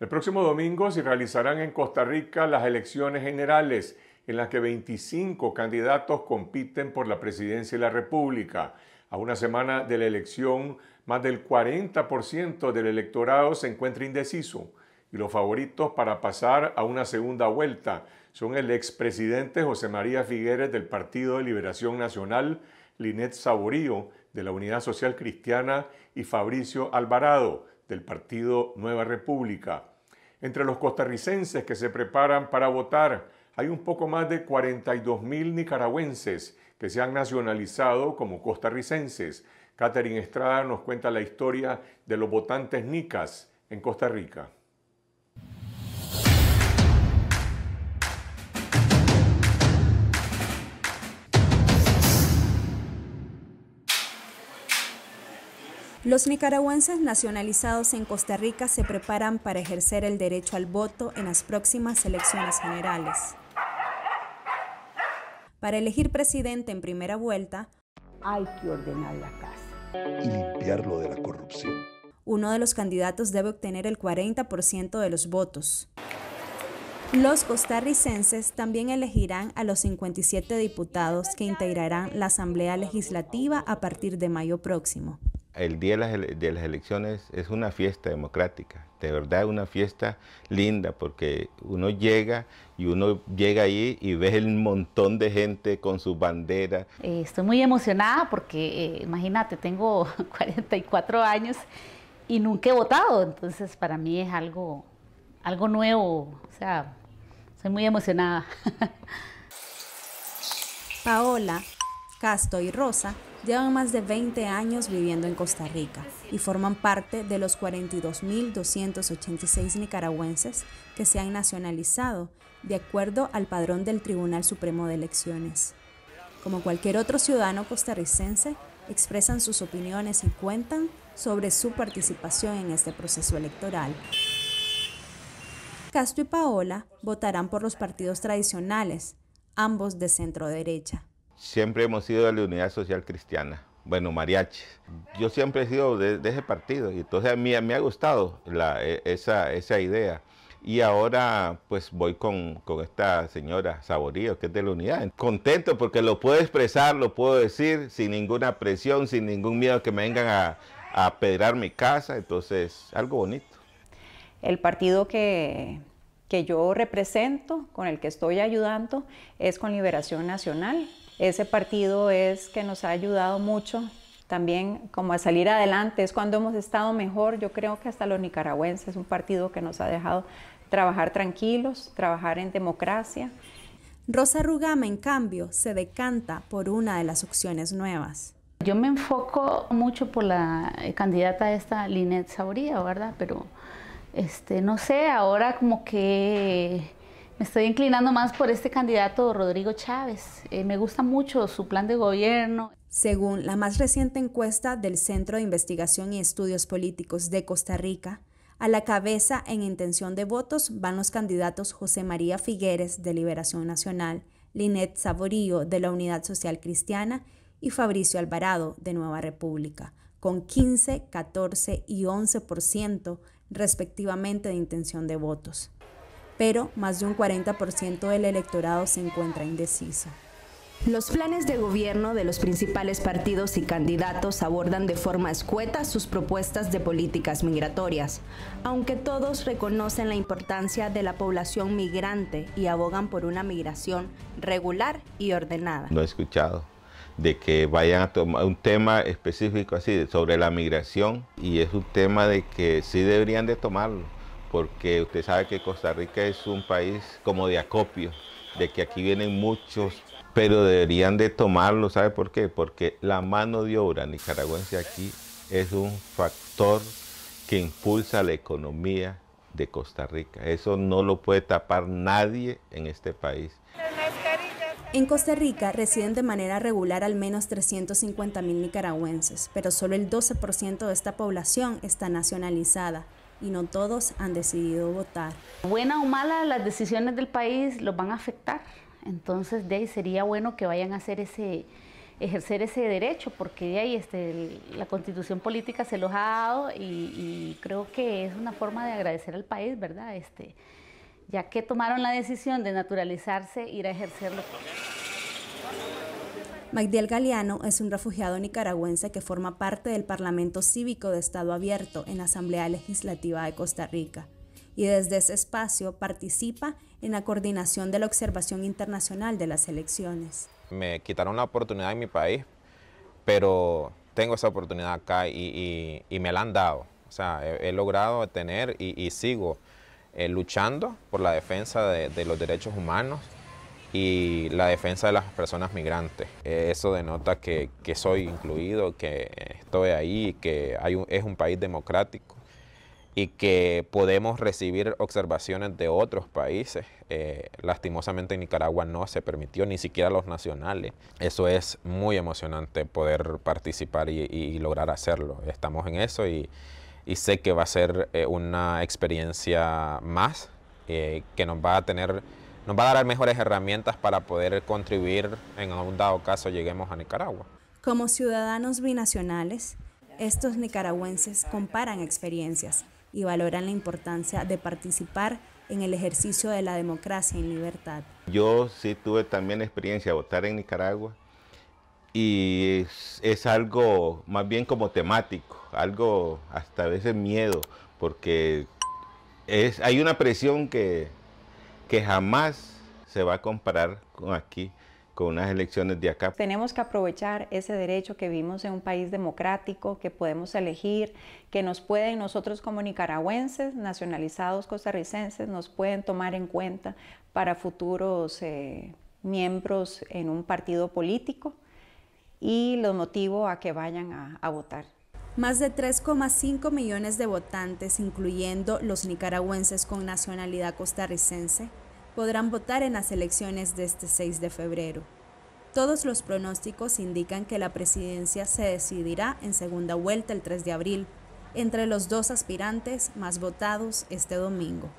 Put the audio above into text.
El próximo domingo se realizarán en Costa Rica las elecciones generales, en las que 25 candidatos compiten por la presidencia de la República. A una semana de la elección, más del 40% del electorado se encuentra indeciso y los favoritos para pasar a una segunda vuelta son el expresidente José María Figueres del Partido de Liberación Nacional, Linet Saborío de la Unidad Social Cristiana y Fabricio Alvarado del Partido Nueva República. Entre los costarricenses que se preparan para votar, hay un poco más de 42 mil nicaragüenses que se han nacionalizado como costarricenses. Catherine Estrada nos cuenta la historia de los votantes nicas en Costa Rica. Los nicaragüenses nacionalizados en Costa Rica se preparan para ejercer el derecho al voto en las próximas elecciones generales. Para elegir presidente en primera vuelta, hay que ordenar la casa y limpiarlo de la corrupción. Uno de los candidatos debe obtener el 40% de los votos. Los costarricenses también elegirán a los 57 diputados que integrarán la Asamblea Legislativa a partir de mayo próximo el día de las, elecciones es una fiesta democrática, de verdad una fiesta linda, porque uno llega y uno llega ahí y ve el montón de gente con sus banderas. Eh, estoy muy emocionada porque, eh, imagínate, tengo 44 años y nunca he votado, entonces para mí es algo, algo nuevo, o sea, estoy muy emocionada. Paola, Casto y Rosa llevan más de 20 años viviendo en Costa Rica y forman parte de los 42.286 nicaragüenses que se han nacionalizado, de acuerdo al padrón del Tribunal Supremo de Elecciones. Como cualquier otro ciudadano costarricense, expresan sus opiniones y cuentan sobre su participación en este proceso electoral. Castro y Paola votarán por los partidos tradicionales, ambos de centro derecha siempre hemos sido de la Unidad Social Cristiana. Bueno, mariachi. Yo siempre he sido de, ese partido y entonces a mí me ha gustado e, esa, idea. Y ahora pues voy con, esta señora Saborío, que es de la unidad. Contento porque lo puedo expresar, lo puedo decir sin ninguna presión, sin ningún miedo que me vengan a, a apedrar mi casa. Entonces, algo bonito. El partido que que yo represento, con el que estoy ayudando, es con Liberación Nacional. Ese partido es que nos ha ayudado mucho también como a salir adelante, es cuando hemos estado mejor, yo creo que hasta los nicaragüenses, es un partido que nos ha dejado trabajar tranquilos, trabajar en democracia. Rosa Rugama, en cambio, se decanta por una de las opciones nuevas. Yo me enfoco mucho por la eh, candidata esta, Lineth Sauría, ¿verdad? Pero, este, no sé, ahora como que me estoy inclinando más por este candidato Rodrigo Chávez. Eh, me gusta mucho su plan de gobierno. Según la más reciente encuesta del Centro de Investigación y Estudios Políticos de Costa Rica, a la cabeza en intención de votos van los candidatos José María Figueres de Liberación Nacional, Linet Saborío de la Unidad Social Cristiana y Fabricio Alvarado de Nueva República, con 15, 14 y 11% respectivamente de intención de votos pero más de un 40% del electorado se encuentra indeciso. Los planes de gobierno de los principales partidos y candidatos abordan de forma escueta sus propuestas de políticas migratorias, aunque todos reconocen la importancia de la población migrante y abogan por una migración regular y ordenada. No he escuchado, de que vayan a tomar un tema específico así sobre la migración y es un tema de que sí deberían de tomarlo porque usted sabe que Costa Rica es un país como de acopio, de que aquí vienen muchos, pero deberían de tomarlo, ¿sabe por qué? Porque la mano de obra nicaragüense aquí es un factor que impulsa la economía de Costa Rica. Eso no lo puede tapar nadie en este país. En Costa Rica residen de manera regular al menos 350.000 nicaragüenses, pero solo el 12% de esta población está nacionalizada y no todos han decidido votar. Buena o mala, las decisiones del país los van a afectar. Entonces, de ahí sería bueno que vayan a hacer ese, ejercer ese derecho, porque de ahí este, la constitución política se los ha dado y, creo que es una forma de agradecer al país, ¿verdad? Este, ya que tomaron la decisión de naturalizarse, ir a ejercerlo. Magdiel Galeano es un refugiado nicaragüense que forma parte del Parlamento Cívico de Estado Abierto en la Asamblea Legislativa de Costa Rica y desde ese espacio participa en la coordinación de la observación internacional de las elecciones. Me quitaron la oportunidad en mi país, pero tengo esa oportunidad acá y, me la han dado. O sea, he, logrado tener y, sigo eh, luchando por la defensa de los derechos humanos y la defensa de las personas migrantes. Eh, eso denota que, que soy incluido, que estoy ahí, que hay es un país democrático y que podemos recibir observaciones de otros países. Eh, lastimosamente en Nicaragua no se permitió, ni siquiera los nacionales. Eso es muy emocionante poder participar y, lograr hacerlo. Estamos en eso y, sé que va a ser eh, una experiencia más que nos va a tener nos va a dar mejores herramientas para poder contribuir en un dado caso lleguemos a Nicaragua. Como ciudadanos binacionales, estos nicaragüenses comparan experiencias y valoran la importancia de participar en el ejercicio de la democracia y libertad. Yo sí tuve también experiencia de votar en Nicaragua y es, algo más bien como temático, algo hasta a veces miedo, porque es, hay una presión que, que jamás se va a comparar con aquí, con unas elecciones de acá. Tenemos que aprovechar ese derecho que vivimos en un país democrático, que podemos elegir, que nos pueden, nosotros como nicaragüenses, nacionalizados costarricenses, nos pueden tomar en cuenta para futuros eh, miembros en un partido político y los motivo a que vayan a votar. Más de 3,5 millones de votantes, incluyendo los nicaragüenses con nacionalidad costarricense, podrán votar en las elecciones de este 6 de febrero. Todos los pronósticos indican que la presidencia se decidirá en segunda vuelta el 3 de abril, entre los dos aspirantes más votados este domingo.